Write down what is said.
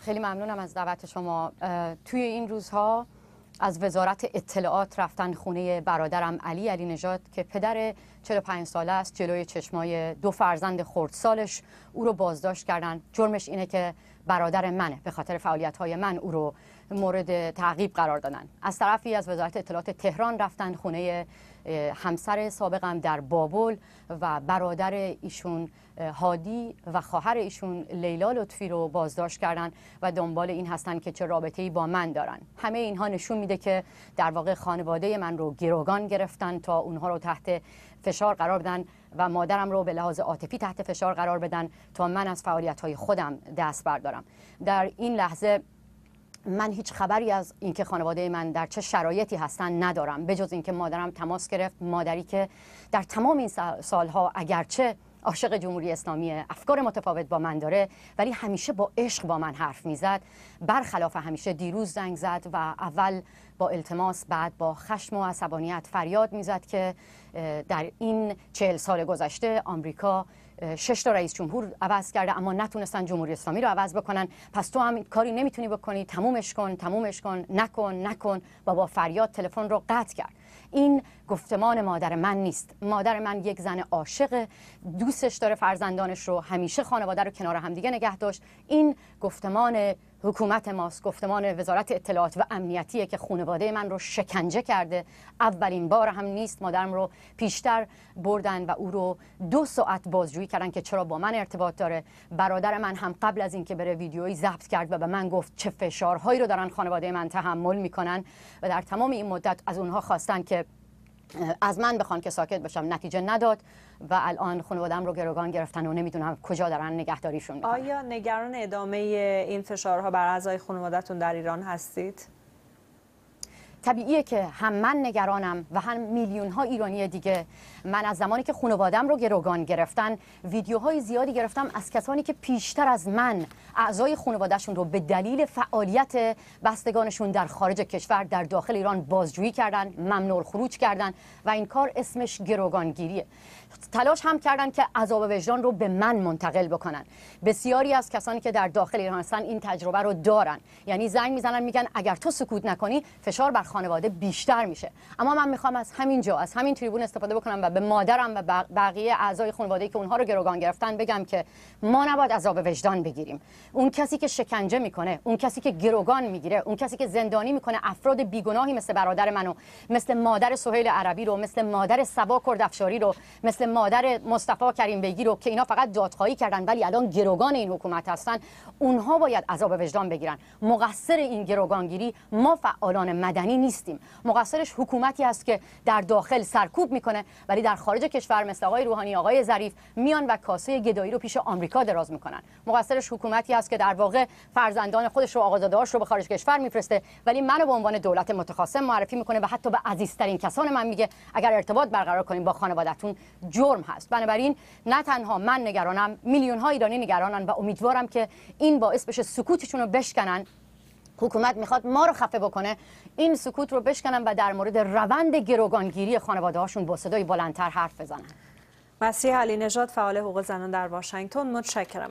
خیلی ممنونم از دعوت شما توی این روزها از وزارت اطلاعات رفتن خونه برادرم علی علی نژاد که پدر 45 ساله است جلوی چشمای دو فرزند خردسالش او رو بازداشت کردن جرمش اینه که برادر منه به خاطر فعالیت های من او رو مورد تعقیب قرار دادن از طرفی از وزارت اطلاعات تهران رفتن خونه همسر سابقم در بابل و برادر ایشون هادی و خواهر ایشون لیلا لطفی رو بازداشت کردن و دنبال این هستن که چه رابطه ای با من دارن همه اینها نشون میده که در واقع خانواده من رو گروگان گرفتن تا اونها رو تحت فشار قرار بدن و مادرم رو به لحاظ عاطفی تحت فشار قرار بدن تا من از فعالیت های خودم دست بردارم در این لحظه من هیچ خبری از اینکه خانواده من در چه شرایطی هستن ندارم به جز اینکه مادرم تماس گرفت مادری که در تمام این سالها اگرچه عاشق جمهوری اسلامی افکار متفاوت با من داره ولی همیشه با عشق با من حرف میزد برخلاف همیشه دیروز زنگ زد و اول با التماس بعد با خشم و عصبانیت فریاد میزد که در این چهل سال گذشته آمریکا شش تا رئیس جمهور عوض کرده اما نتونستن جمهوری اسلامی رو عوض بکنن پس تو هم کاری نمیتونی بکنی تمومش کن تمومش کن نکن نکن و با فریاد تلفن رو قطع کرد این گفتمان مادر من نیست مادر من یک زن عاشق دوستش داره فرزندانش رو همیشه خانواده رو کنار دیگه نگه داشت این گفتمان حکومت ماست گفتمان وزارت اطلاعات و امنیتیه که خانواده من رو شکنجه کرده اولین بار هم نیست مادرم رو پیشتر بردن و او رو دو ساعت بازجویی کردن که چرا با من ارتباط داره برادر من هم قبل از اینکه بره ویدیویی ضبط کرد و به من گفت چه فشارهایی رو دارن خانواده من تحمل میکنن و در تمام این مدت از اونها خواستن که از من بخوان که ساکت باشم نتیجه نداد و الان خانوادم رو گروگان گرفتن و نمیدونم کجا دارن نگهداریشون میکنن آیا نگران ادامه این فشارها بر اعضای خانوادتون در ایران هستید؟ طبیعیه که هم من نگرانم و هم میلیون ها ایرانی دیگه من از زمانی که خانوادم رو گروگان گرفتن ویدیوهای زیادی گرفتم از کسانی که پیشتر از من اعضای خانوادهشون رو به دلیل فعالیت بستگانشون در خارج کشور در داخل ایران بازجویی کردن ممنوع خروج کردن و این کار اسمش گروگانگیریه تلاش هم کردند که عذاب وجدان رو به من منتقل بکنن بسیاری از کسانی که در داخل ایران هستن این تجربه رو دارن یعنی زنگ میزنن میگن اگر تو سکوت نکنی فشار بر خانواده بیشتر میشه اما من میخوام از همین جا از همین تریبون استفاده بکنم و به مادرم و بقیه اعضای خانواده که اونها رو گروگان گرفتن بگم که ما نباید عذاب وجدان بگیریم اون کسی که شکنجه میکنه اون کسی که گروگان میگیره اون کسی که زندانی میکنه افراد بیگناهی مثل برادر منو مثل مادر سهیل عربی رو مثل مادر سبا کردافشاری رو مثل مثل مادر مصطفی کریم بگیر رو که اینا فقط دادخواهی کردن ولی الان گروگان این حکومت هستن اونها باید عذاب وجدان بگیرن مقصر این گروگانگیری ما فعالان مدنی نیستیم مقصرش حکومتی است که در داخل سرکوب میکنه ولی در خارج کشور مثل آقای روحانی آقای ظریف میان و کاسه گدایی رو پیش آمریکا دراز میکنن مقصرش حکومتی است که در واقع فرزندان خودش رو آقازاده‌هاش رو به خارج کشور میفرسته ولی منو به عنوان دولت متخاصم معرفی میکنه و حتی به عزیزترین کسان من میگه اگر ارتباط برقرار کنیم با خانوادهتون جرم هست بنابراین نه تنها من نگرانم میلیون ها ایرانی نگرانن و امیدوارم که این باعث بشه سکوتشون رو بشکنن حکومت میخواد ما رو خفه بکنه این سکوت رو بشکنن و در مورد روند گروگانگیری خانواده هاشون با صدای بلندتر حرف بزنن مسیح علی نژاد فعال حقوق زنان در واشنگتن متشکرم